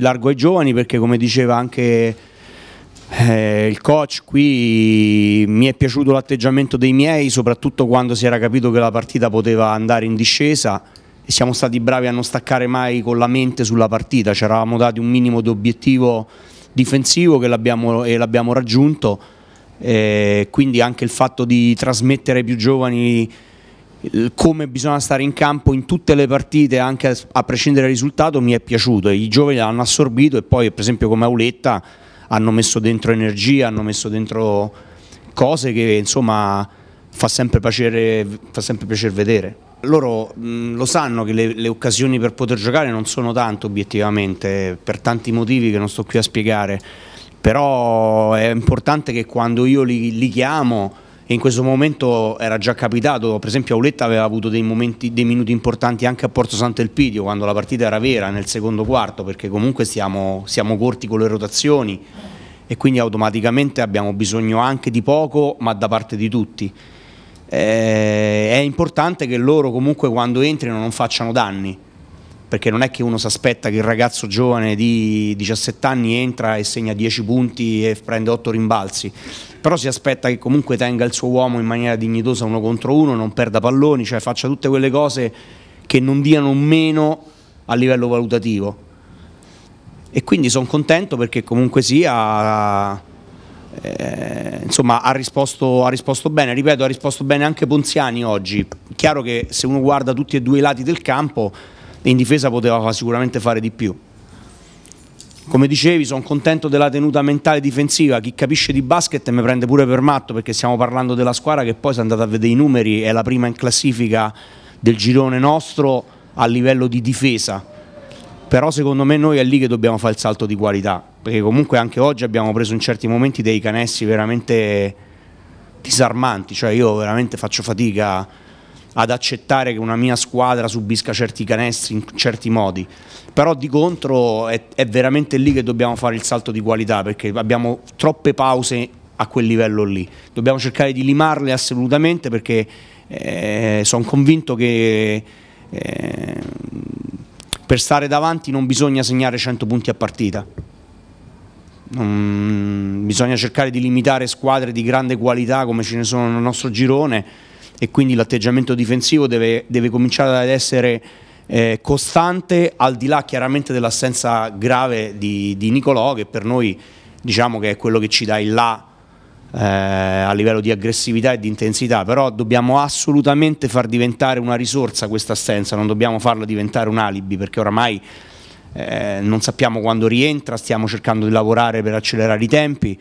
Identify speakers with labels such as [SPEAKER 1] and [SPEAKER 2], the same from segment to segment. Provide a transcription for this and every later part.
[SPEAKER 1] largo ai giovani perché come diceva anche eh, il coach qui mi è piaciuto l'atteggiamento dei miei soprattutto quando si era capito che la partita poteva andare in discesa e siamo stati bravi a non staccare mai con la mente sulla partita ci eravamo dati un minimo di obiettivo difensivo e l'abbiamo raggiunto eh, quindi anche il fatto di trasmettere ai più giovani come bisogna stare in campo in tutte le partite, anche a prescindere dal risultato, mi è piaciuto. I giovani l'hanno assorbito e poi, per esempio, come Auletta hanno messo dentro energia, hanno messo dentro cose che insomma fa sempre piacere, fa sempre piacere vedere. Loro mh, lo sanno che le, le occasioni per poter giocare non sono tante obiettivamente, per tanti motivi che non sto qui a spiegare, però è importante che quando io li, li chiamo e in questo momento era già capitato, per esempio Auletta aveva avuto dei, momenti, dei minuti importanti anche a Porto Sant'Elpidio quando la partita era vera nel secondo quarto perché comunque siamo, siamo corti con le rotazioni e quindi automaticamente abbiamo bisogno anche di poco ma da parte di tutti. Eh, è importante che loro comunque quando entrino non facciano danni perché non è che uno si aspetta che il ragazzo giovane di 17 anni entra e segna 10 punti e prende 8 rimbalzi però si aspetta che comunque tenga il suo uomo in maniera dignitosa uno contro uno, non perda palloni, cioè faccia tutte quelle cose che non diano meno a livello valutativo. E quindi sono contento perché comunque sia... Eh, insomma ha risposto, ha risposto, bene, ripeto ha risposto bene anche Ponziani oggi, chiaro che se uno guarda tutti e due i lati del campo in difesa poteva sicuramente fare di più come dicevi sono contento della tenuta mentale difensiva, chi capisce di basket mi prende pure per matto perché stiamo parlando della squadra che poi se andate a vedere i numeri è la prima in classifica del girone nostro a livello di difesa, però secondo me noi è lì che dobbiamo fare il salto di qualità, perché comunque anche oggi abbiamo preso in certi momenti dei canessi veramente disarmanti, cioè io veramente faccio fatica ad accettare che una mia squadra subisca certi canestri in certi modi, però di contro è, è veramente lì che dobbiamo fare il salto di qualità perché abbiamo troppe pause a quel livello lì, dobbiamo cercare di limarle assolutamente perché eh, sono convinto che... Eh, per stare davanti non bisogna segnare 100 punti a partita. Mm, bisogna cercare di limitare squadre di grande qualità come ce ne sono nel nostro girone e quindi l'atteggiamento difensivo deve, deve cominciare ad essere eh, costante, al di là chiaramente dell'assenza grave di, di, Nicolò, che per noi diciamo che è quello che ci dà il là eh, a livello di aggressività e di intensità, però dobbiamo assolutamente far diventare una risorsa questa assenza, non dobbiamo farla diventare un alibi, perché oramai eh, non sappiamo quando rientra, stiamo cercando di lavorare per accelerare i tempi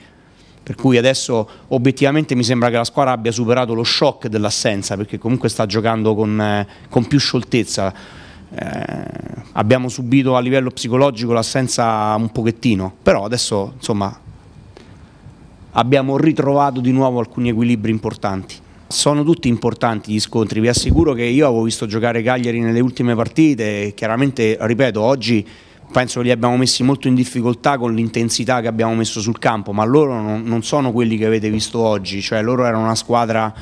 [SPEAKER 1] per cui adesso obiettivamente mi sembra che la squadra abbia superato lo shock dell'assenza perché comunque sta giocando con, eh, con più scioltezza. Eh, abbiamo subito a livello psicologico l'assenza un pochettino, però adesso insomma abbiamo ritrovato di nuovo alcuni equilibri importanti. Sono tutti importanti gli scontri, vi assicuro che io avevo visto giocare Cagliari nelle ultime partite, chiaramente ripeto oggi penso che li abbiamo messi molto in difficoltà con l'intensità che abbiamo messo sul campo, ma loro non, non sono quelli che avete visto oggi, cioè loro erano una squadra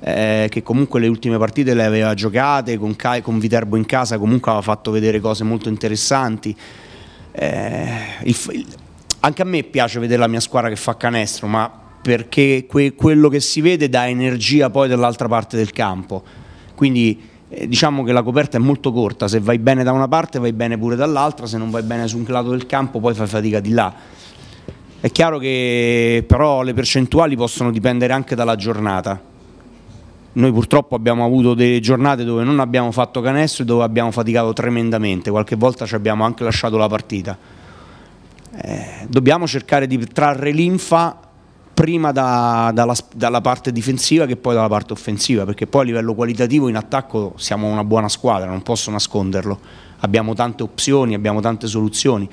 [SPEAKER 1] eh, che comunque le ultime partite le aveva giocate, con, con Viterbo in casa comunque aveva fatto vedere cose molto interessanti. Eh, il, il, anche a me piace vedere la mia squadra che fa canestro, ma perché que, quello che si vede dà energia poi dall'altra parte del campo. Quindi eh, diciamo che la coperta è molto corta, se vai bene da una parte vai bene pure dall'altra, se non vai bene su un lato del campo poi fai fatica di là. È chiaro che però le percentuali possono dipendere anche dalla giornata. Noi purtroppo abbiamo avuto delle giornate dove non abbiamo fatto canestro e dove abbiamo faticato tremendamente, qualche volta ci abbiamo anche lasciato la partita. Eh, dobbiamo cercare di trarre linfa prima da, dalla, dalla, parte difensiva che poi dalla parte offensiva, perché poi a livello qualitativo in attacco siamo una buona squadra, non posso nasconderlo, abbiamo tante opzioni, abbiamo tante soluzioni,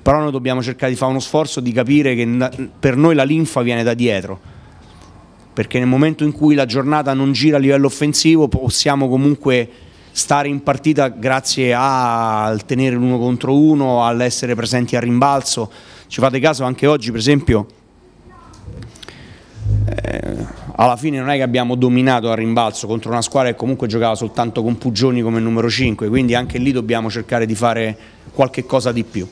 [SPEAKER 1] però noi dobbiamo cercare di fare uno sforzo di capire che per noi la linfa viene da dietro, perché nel momento in cui la giornata non gira a livello offensivo possiamo comunque stare in partita grazie al tenere l'uno contro uno, all'essere presenti al rimbalzo, ci fate caso anche oggi per esempio alla fine non è che abbiamo dominato a rimbalzo contro una squadra che comunque giocava soltanto con Pugioni come numero 5, quindi anche lì dobbiamo cercare di fare qualche cosa di più.